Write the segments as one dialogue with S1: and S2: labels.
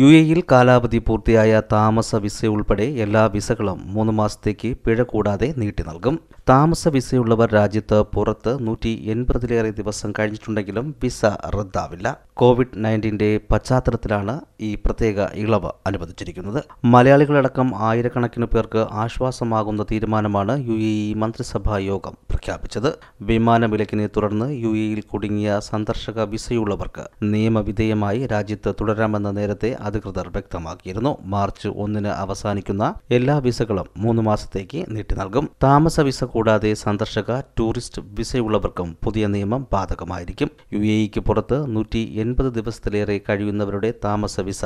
S1: U എയിൽ കാലാവധി പൂർത്തിയായ താമസ വിസ ഉൾപ്പെടെ എല്ലാ വിസകളും മൂന്ന് മാസത്തേക്ക് പിഴ കൂടാതെ നീട്ടി നൽകും താമസ വിസയുള്ളവർ രാജ്യത്ത് പുറത്ത് നൂറ്റി എൺപതിലേറെ ദിവസം കഴിഞ്ഞിട്ടുണ്ടെങ്കിലും വിസ റദ്ദാവില്ല കോവിഡ് നയൻറ്റീന്റെ പശ്ചാത്തലത്തിലാണ് ഈ പ്രത്യേക ഇളവ് അനുവദിച്ചിരിക്കുന്നത് മലയാളികളടക്കം ആയിരക്കണക്കിന് പേർക്ക് ആശ്വാസമാകുന്ന തീരുമാനമാണ് യു എ ഇ മന്ത്രിസഭാ യോഗം പ്രഖ്യാപിച്ചത് വിമാന വിലക്കിനെ തുടർന്ന് യു എയിൽ കുടുങ്ങിയ സന്ദർശക വിസയുള്ളവർക്ക് നിയമവിധേയമായി രാജ്യത്ത് തുടരാമെന്ന നേരത്തെ അധികൃതർ വ്യക്തമാക്കിയിരുന്നു മാർച്ച് ഒന്നിന് അവസാനിക്കുന്ന എല്ലാ വിസകളും മൂന്ന് മാസത്തേക്ക് നീട്ടി നൽകും താമസ വിസ കൂടാതെ സന്ദർശക ടൂറിസ്റ്റ് വിസയുള്ളവർക്കും പുതിയ നിയമം ബാധകമായിരിക്കും യു എ പുറത്ത് നൂറ്റി എൺപത് ദിവസത്തിലേറെ കഴിയുന്നവരുടെ താമസ വിസ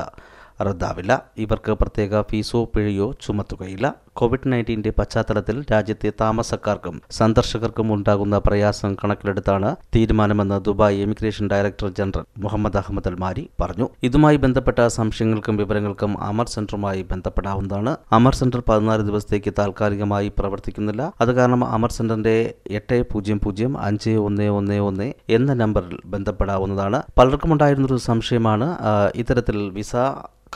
S1: റദ്ദാവില്ല ഇവർക്ക് പ്രത്യേക ഫീസോ പിഴയോ ചുമത്തുകയില്ല കോവിഡ് നയൻറ്റീന്റെ പശ്ചാത്തലത്തിൽ രാജ്യത്തെ താമസക്കാർക്കും സന്ദർശകർക്കും ഉണ്ടാകുന്ന പ്രയാസം കണക്കിലെടുത്താണ് തീരുമാനമെന്ന് Dubai immigration director general Mohammed Ahmed Al Marri പറഞ്ഞു ഇതുമായി ബന്ധപ്പെട്ട സംശയങ്ങൾക്കും വിവരങ്ങൾക്കും അമർ സെന്ററുമായി ബന്ധപ്പെടാവുന്നതാണ് അമർ സെന്റർ പതിനാല് ദിവസത്തേക്ക് താൽക്കാലികമായി പ്രവർത്തിക്കുന്നില്ല അത് കാരണം അമർ സെന്ററിന്റെ എട്ട് പൂജ്യം പൂജ്യം അഞ്ച് ഒന്ന് ഒന്ന് ഒന്ന് എന്ന നമ്പറിൽ ബന്ധപ്പെടാവുന്നതാണ് പലർക്കും ഉണ്ടായിരുന്നൊരു സംശയമാണ് ഇത്തരത്തിൽ വിസ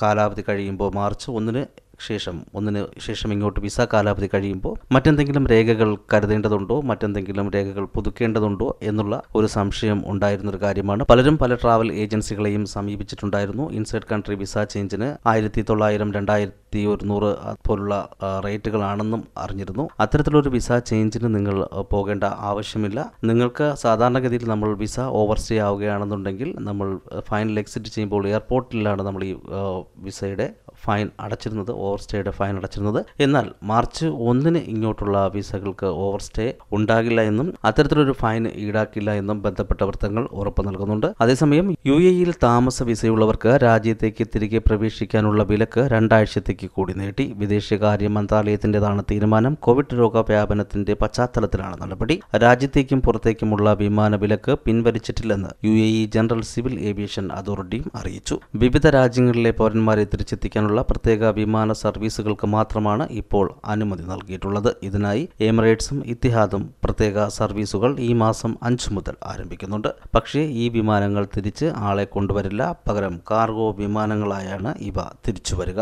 S1: കാലാവധി കഴിയുമ്പോൾ മാർച്ച് ഒന്നിന് ശേഷം ഒന്നിന് ശേഷം ഇങ്ങോട്ട് വിസ കാലാവധി കഴിയുമ്പോൾ മറ്റെന്തെങ്കിലും രേഖകൾ കരുതേണ്ടതുണ്ടോ മറ്റെന്തെങ്കിലും രേഖകൾ പുതുക്കേണ്ടതുണ്ടോ എന്നുള്ള ഒരു സംശയം ഉണ്ടായിരുന്നൊരു കാര്യമാണ് പലരും പല ട്രാവൽ ഏജൻസികളെയും സമീപിച്ചിട്ടുണ്ടായിരുന്നു ഇൻസൈഡ് കൺട്രി വിസ ചേഞ്ചിന് ആയിരത്തി തൊള്ളായിരം രണ്ടായിരത്തി ഒരുന്നൂറ് പോലുള്ള റേറ്റുകളാണെന്നും അറിഞ്ഞിരുന്നു അത്തരത്തിലൊരു വിസ ചേഞ്ചിന് നിങ്ങൾ പോകേണ്ട ആവശ്യമില്ല നിങ്ങൾക്ക് സാധാരണഗതിയിൽ നമ്മൾ വിസ ഓവർസ്റ്റേ ആവുകയാണെന്നുണ്ടെങ്കിൽ നമ്മൾ ഫൈനൽ എക്സിറ്റ് ചെയ്യുമ്പോൾ എയർപോർട്ടിലാണ് നമ്മൾ ഈ വിസയുടെ ഫൈൻ അടച്ചിരുന്നത് ഓവർ സ്റ്റേയുടെ ഫൈൻ അടച്ചിരുന്നത് എന്നാൽ മാർച്ച് ഒന്നിന് ഇങ്ങോട്ടുള്ള വിസകൾക്ക് ഓവർ സ്റ്റേ ഉണ്ടാകില്ല എന്നും അത്തരത്തിലൊരു ഫൈൻ ഈടാക്കില്ല എന്നും ബന്ധപ്പെട്ട വൃത്തങ്ങൾ ഉറപ്പ് നൽകുന്നുണ്ട് അതേസമയം യു എയിൽ താമസ വിസയുള്ളവർക്ക് രാജ്യത്തേക്ക് തിരികെ പ്രവേശിക്കാനുള്ള വിലക്ക് രണ്ടാഴ്ചത്തേക്ക് കൂടി നീട്ടി വിദേശകാര്യ മന്ത്രാലയത്തിന്റേതാണ് തീരുമാനം കോവിഡ് രോഗവ്യാപനത്തിന്റെ പശ്ചാത്തലത്തിലാണ് നടപടി രാജ്യത്തേക്കും പുറത്തേക്കുമുള്ള വിമാന വിലക്ക് പിൻവലിച്ചിട്ടില്ലെന്ന് യു ജനറൽ സിവിൽ ഏവിയേഷൻ അതോറിറ്റിയും അറിയിച്ചു വിവിധ രാജ്യങ്ങളിലെ പൌരന്മാരെ തിരിച്ചെത്തിക്കാനുള്ള നടത്തുന്നതിനുള്ള പ്രത്യേക വിമാന സർവീസുകൾക്ക് മാത്രമാണ് ഇപ്പോൾ അനുമതി നൽകിയിട്ടുള്ളത് ഇതിനായി എമിറേറ്റ്സും ഇത്തിഹാദും പ്രത്യേക സർവീസുകൾ ഈ മാസം അഞ്ച് മുതൽ ആരംഭിക്കുന്നുണ്ട് പക്ഷേ ഈ വിമാനങ്ങൾ തിരിച്ച് ആളെ കൊണ്ടുവരില്ല പകരം കാർഗോ വിമാനങ്ങളായാണ് ഇവ തിരിച്ചുവരിക